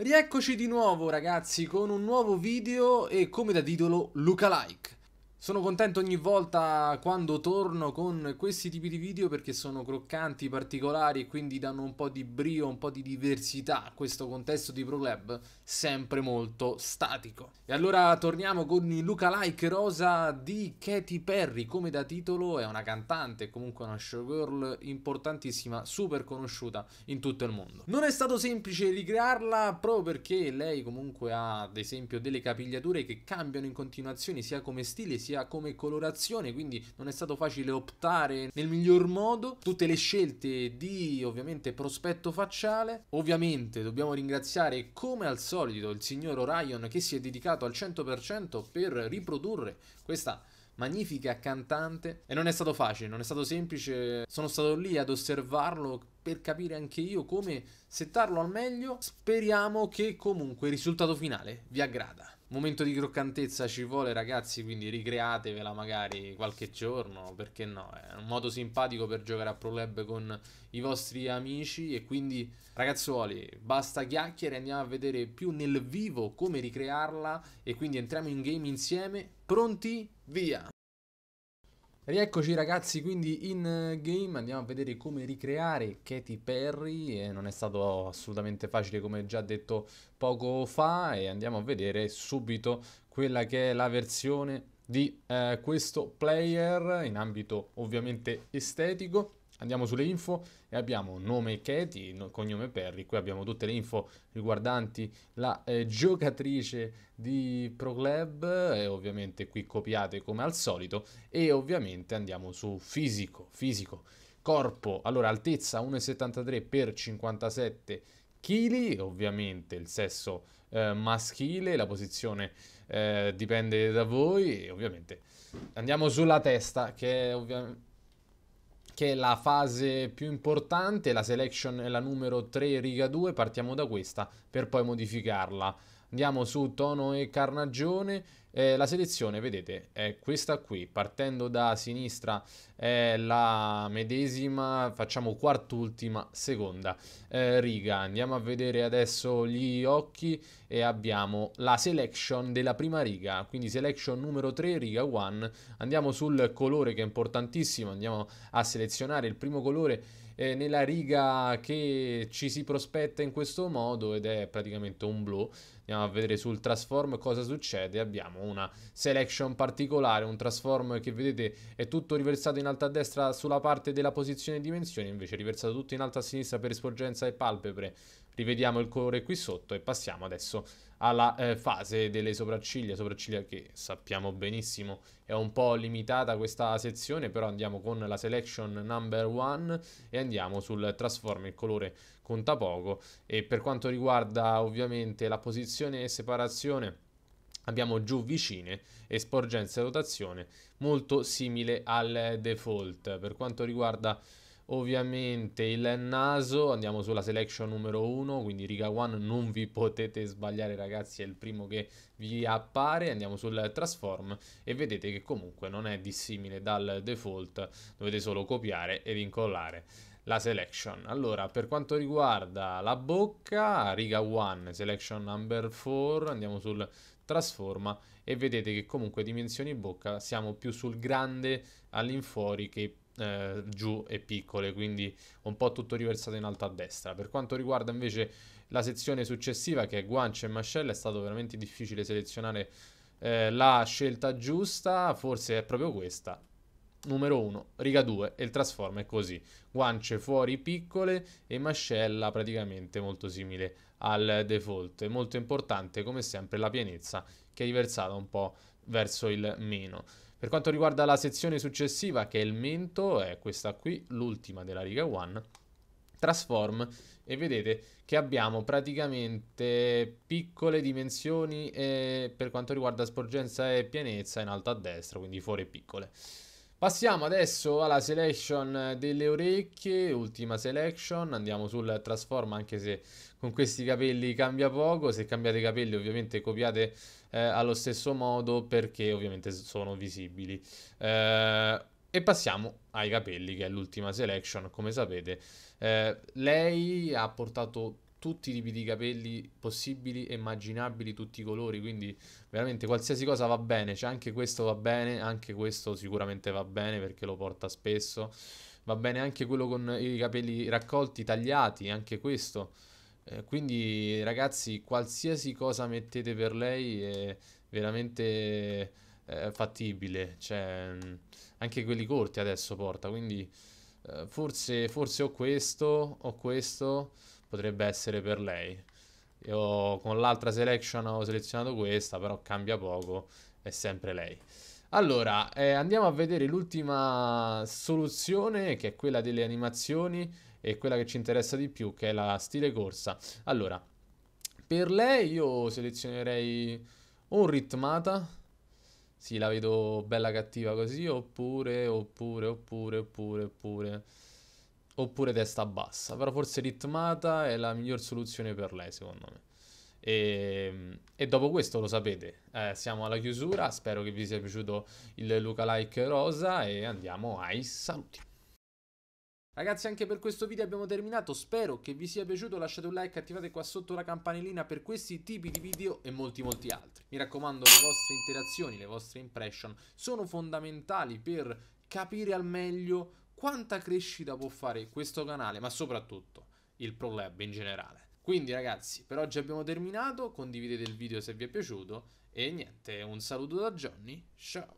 Rieccoci di nuovo ragazzi con un nuovo video e come da titolo Luca Like. Sono contento ogni volta quando torno con questi tipi di video perché sono croccanti, particolari e quindi danno un po' di brio, un po' di diversità a questo contesto di ProLab sempre molto statico. E allora torniamo con il lookalike rosa di Katy Perry, come da titolo è una cantante, comunque una showgirl importantissima, super conosciuta in tutto il mondo. Non è stato semplice ricrearla proprio perché lei comunque ha ad esempio delle capigliature che cambiano in continuazione sia come stile sia sia come colorazione, quindi non è stato facile optare nel miglior modo. Tutte le scelte di ovviamente prospetto facciale. Ovviamente dobbiamo ringraziare come al solito il signor Orion che si è dedicato al 100% per riprodurre questa magnifica cantante e non è stato facile, non è stato semplice, sono stato lì ad osservarlo per capire anche io come settarlo al meglio. Speriamo che comunque il risultato finale vi aggrada momento di croccantezza ci vuole, ragazzi. Quindi ricreatevela magari qualche giorno. Perché no? È un modo simpatico per giocare a ProLab con i vostri amici. E quindi, ragazzuoli, basta chiacchiere. Andiamo a vedere più nel vivo come ricrearla. E quindi entriamo in game insieme. Pronti? Via! Rieccoci ragazzi, quindi in eh, game andiamo a vedere come ricreare Katy Perry, eh, non è stato assolutamente facile come già detto poco fa e andiamo a vedere subito quella che è la versione di eh, questo player in ambito ovviamente estetico. Andiamo sulle info e abbiamo nome Katie, cognome Perry, qui abbiamo tutte le info riguardanti la eh, giocatrice di Pro Club, e eh, ovviamente qui copiate come al solito, e ovviamente andiamo su fisico, fisico, corpo, allora altezza 1,73 x 57 kg, ovviamente il sesso eh, maschile, la posizione eh, dipende da voi e ovviamente andiamo sulla testa che è ovviamente che è la fase più importante, la selection è la numero 3 riga 2, partiamo da questa per poi modificarla Andiamo su tono e carnagione. Eh, la selezione, vedete, è questa qui. Partendo da sinistra è la medesima, facciamo quart'ultima, seconda eh, riga. Andiamo a vedere adesso gli occhi e abbiamo la selection della prima riga. Quindi selection numero 3, riga 1. Andiamo sul colore che è importantissimo. Andiamo a selezionare il primo colore eh, nella riga che ci si prospetta in questo modo ed è praticamente un blu. Andiamo a vedere sul transform cosa succede. Abbiamo una selection particolare, un transform che vedete è tutto riversato in alto a destra sulla parte della posizione e dimensioni, invece riversato tutto in alto a sinistra per sporgenza e palpebre. Rivediamo il colore qui sotto e passiamo adesso alla eh, fase delle sopracciglia, sopracciglia che sappiamo benissimo è un po' limitata questa sezione, però andiamo con la selection number one e andiamo sul transform, il colore conta poco e per quanto riguarda ovviamente la posizione e separazione abbiamo giù vicine e sporgenza e rotazione molto simile al default per quanto riguarda Ovviamente il naso, andiamo sulla selection numero 1, quindi riga 1 non vi potete sbagliare ragazzi, è il primo che vi appare, andiamo sul transform e vedete che comunque non è dissimile dal default, dovete solo copiare ed incollare la selection. Allora, per quanto riguarda la bocca, riga 1, selection number 4, andiamo sul trasforma e vedete che comunque dimensioni bocca siamo più sul grande all'infuori che eh, giù e piccole, quindi un po' tutto riversato in alto a destra. Per quanto riguarda invece la sezione successiva che è guance e mascella, è stato veramente difficile selezionare eh, la scelta giusta, forse è proprio questa. Numero 1, riga 2 e il trasforma è così, guance fuori piccole e mascella praticamente molto simile al default. È molto importante come sempre la pienezza che è riversata un po' verso il meno. Per quanto riguarda la sezione successiva, che è il mento, è questa qui, l'ultima della riga 1, transform, e vedete che abbiamo praticamente piccole dimensioni eh, per quanto riguarda sporgenza e pienezza in alto a destra, quindi fuori piccole. Passiamo adesso alla selection delle orecchie, ultima selection, andiamo sul transform anche se con questi capelli cambia poco, se cambiate i capelli ovviamente copiate eh, allo stesso modo perché ovviamente sono visibili. Eh, e passiamo ai capelli che è l'ultima selection, come sapete eh, lei ha portato tutti i tipi di capelli possibili e immaginabili, tutti i colori, quindi veramente qualsiasi cosa va bene, cioè anche questo va bene, anche questo sicuramente va bene perché lo porta spesso, va bene anche quello con i capelli raccolti, tagliati, anche questo. Eh, quindi ragazzi, qualsiasi cosa mettete per lei è veramente eh, fattibile, cioè mm, anche quelli corti adesso porta, quindi eh, forse, forse ho questo, ho questo potrebbe essere per lei. Io con l'altra selection ho selezionato questa, però cambia poco, è sempre lei. Allora, eh, andiamo a vedere l'ultima soluzione, che è quella delle animazioni e quella che ci interessa di più, che è la stile corsa. Allora, per lei io selezionerei un ritmata, sì, la vedo bella cattiva così, oppure, oppure, oppure, oppure, oppure oppure testa bassa, però forse ritmata è la miglior soluzione per lei secondo me. E, ehm, e, dopo questo lo sapete, eh, siamo alla chiusura, spero che vi sia piaciuto il Luca Like rosa e andiamo ai saluti. Ragazzi anche per questo video abbiamo terminato, spero che vi sia piaciuto, lasciate un like, attivate qua sotto la campanellina per questi tipi di video e molti molti altri. Mi raccomando le vostre interazioni, le vostre impression sono fondamentali per capire al meglio quanta crescita può fare questo canale, ma soprattutto il Pro in generale. Quindi ragazzi, per oggi abbiamo terminato, condividete il video se vi è piaciuto e niente, un saluto da Johnny, ciao!